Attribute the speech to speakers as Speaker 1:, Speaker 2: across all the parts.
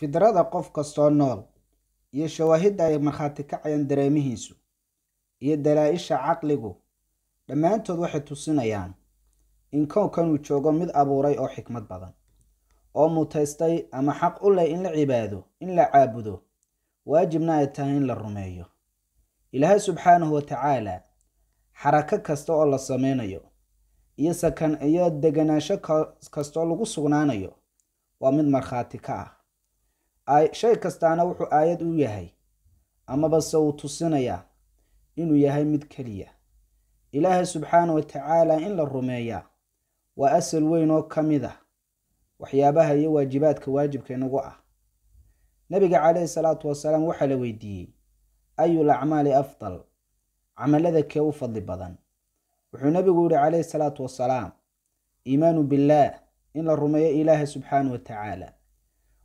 Speaker 1: fidrada qof kastoo nool iyo shawaahidda ay markhaati kacayaan dareemihiisu iyo dalaa-isha caqligu dhammaantood waxay tusinayaan in koonkan uu joogo mid abuuray oo xikmad badan oo mutaystay ama xaq u leh in la cibaado in la caabudo waajibna ay tahay in la rumeeyo ilaahay subxaanahu wa tacaala xarako kasta oo la sameynayo iyo sakan iyo deganaansho kastaoo lagu sugnaanayo waa mid markhaati ka ah shay kastaana wuxuu aayad u yahay amabase uu tusinayaa inuu yahay mid keliya ilaahay subxaana wa tacaala in la rumeeyaa waa asal weyn oo ka mid ah waxyaabaha iyo waajibaadka waajibka inagu ah nebiga caleyhi salaatu wasalaam waxaa la weydiiyey ayul acmaali afdal camallada kee u fadli badan wuxuu nabigu yihi caleyhi salaatu wasalaam iimaanu billaah in la rumeeyo ilaahay subxaana wa tacaala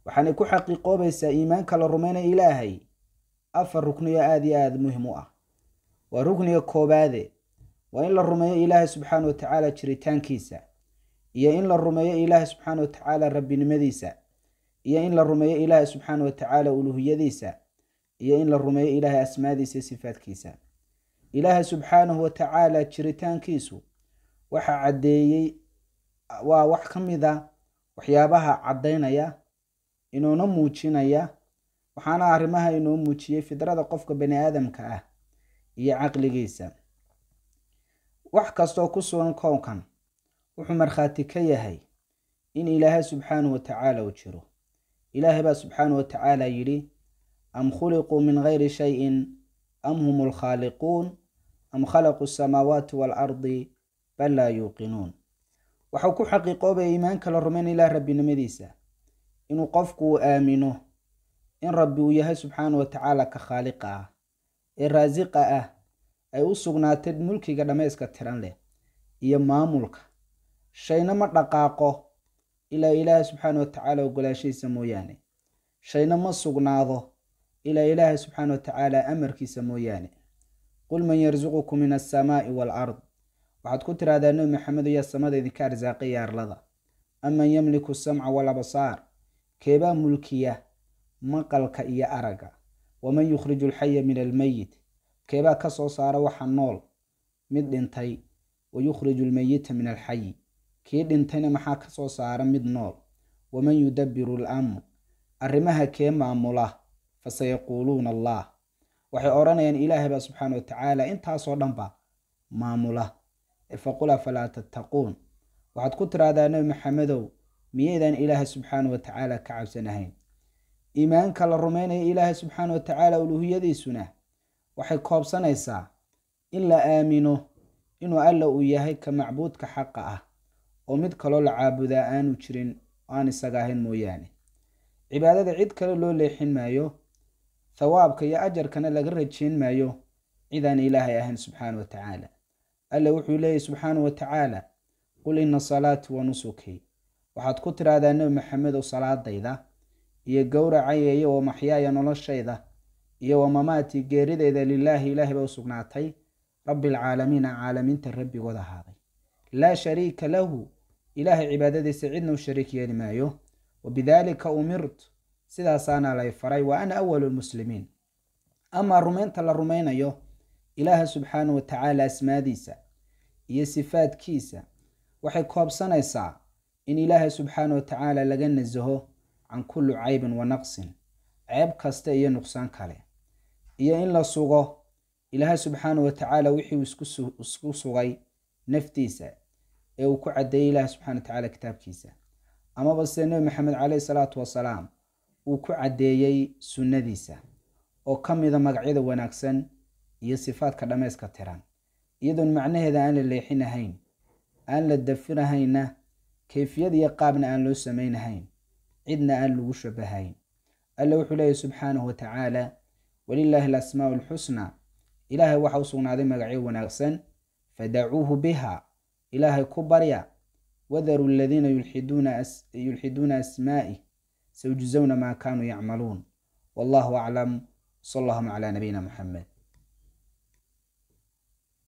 Speaker 1: waxaanay ku xaqiiqoobaysaa iimaanka la rumeynaya ilaahay afar rukniyo aada iyo aada muhim u ah waa rukniga koobaade waa in la rumeeyo ilaahay subxaana wa tacaala jiritaankiisa iyo in la rumeeyo ilaahay subxaana wa tacaala rabbinimadiisa iyo in la rumeeyo ilaahay subxaana wa tacaala uluuhiyadiisa iyo in la rumeeyo ilaahay asmaadiisa iyo sifaadkiisa ilaahay subxaanahu wa tacaala jiritaankiisu waxaa caddeeyey waa wax ka mid a ah waxyaabaha caddaynaya inuuna muujinaya waxaana arrimaha inoo muujiyey fidrada qofka bani aadamka ah iyo caqligiisa wax kastoo ku sugan koonkan wuxuu markhaati ka yahay in ilaahay subxaanahu watacaala uu jiro ilaahay baa subxaanahu watacaala yidhi am khuliquu min shay-in am hum alkhaaliquun am khalaquu asamaawaati waalardi bal laa yuuqinuun waxau ku xaqiiqoobaya iimaanka la rumayn ilaah rabbinimadiisa inuu qofku uu aamino in rabbi uu yahay subxaana wa tacaala ka khaaliqa ah ee raasiqa ah ay u sugnaatay mulkiga dhammayska tiran leh iyo maamulka shayna ma dhaqaaqo ilaa ilaahay subxaana wa tacaala ogolaashihiisa mooyaane shayna ma sugnaado ilaa ilaahay subxaana wa amarkiisa mooyaane qul man yarsuquku min assamaa'i waalard waxaad ku tidhahdaa nebi maxamed ayaa samada idinka arsaaqay yaarlada arlada aman yamliku samca walabasaar keebaa mulkiya maqalka iyo aragga waman yukhriju alxaya min almayit keebaa ka soo saara waxa nool mid dhintay wa yukhriju almeyita min alxayi kii dhintayna maxaa ka soo saara mid nool waman yudabbiru alamr arrimaha kee maamula fasayaquuluuna sayaquuluuna allah waxay odhanayaan ilaahay baa subxaana wa tacaala intaasoo dhanba maamula faqul falaa tattaquun waxaad ku tiraahdaa nebi maxamedow miyaydaan ilaaha subxaana wa tacaala ka cabsan ahayn iimaanka la rumaynaya ilaaha subxaana wa tacaala uluuhiyadiisuna waxay koobsanaysaa in la aamino inuu alla uu yahay ka macbuudka xaqa ah oo mid kaloo la caabudaa aanu jirin aan isaga ahayn mooyaane cibaadada cid kale loo leexin maayo thawaabka iyo ajarkana laga rajeyn maayo cidaan ilaahay ahayn subxaana wa tacaala alle wuxuu leeyahay subxaana wa tacaala qul ina salaati wa nusuki waxaad ku tidhaahdaa nebi maxamedow salaadayda iyo gowracayeeye wa maxyaaya noloshayda iyo wa mamaatii geeridayda lilaahi ilaahay bay u sugnaatay rabbilcaalamiina caalamiinta rabbigood ahaaday laa shariika lahu ilaahay cibaadadiisa cidna u shariik yeeli maayo wa bidaalika umirtu sidaasaana lay faray wa ana awalu lmuslimiin amaa rumaynta la rumaynayo ilaaha subxaana wa tacaala asmaadiisa iyo sifaadkiisa waxay koobsanaysaa in ilaahay subxaana wa tacaala laga nasaho can kulli caybin wa naqsin ceeb kasta iyo nuqsaan kale iyo in la sugo ilaahay subxaana wa tacaala wixii uu isku sugay naftiisa ee uu ku caddeeyey ilaahay subxana wa tacaala kitaabkiisa amaba se nebi maxamed caleyhi salaatu wasalaam uu ku caddeeyey sunnadiisa oo ka mida magacyada wanaagsan iyo sifaadka dhameyska tiran iyadoon macnaheeda aan la leexin ahayn aan la dafirahaynna kayfiyad iyo qaabna aan loo samaynahayn cidna aan lagu shabahayn alle wuxuu leeyahy subxaanahu watacaala walilaahi alasmaau alxusnaa ilaahay waxa u sugnaaday magacyo wanaagsan fadacuuhu biha ilaahay ku barya wadaruu aladiina yulxiduuna asmaa'i sayujzowna maa kaanuu yacmaluun wallahu aclam sal allahuma calaa nabiyina muxamed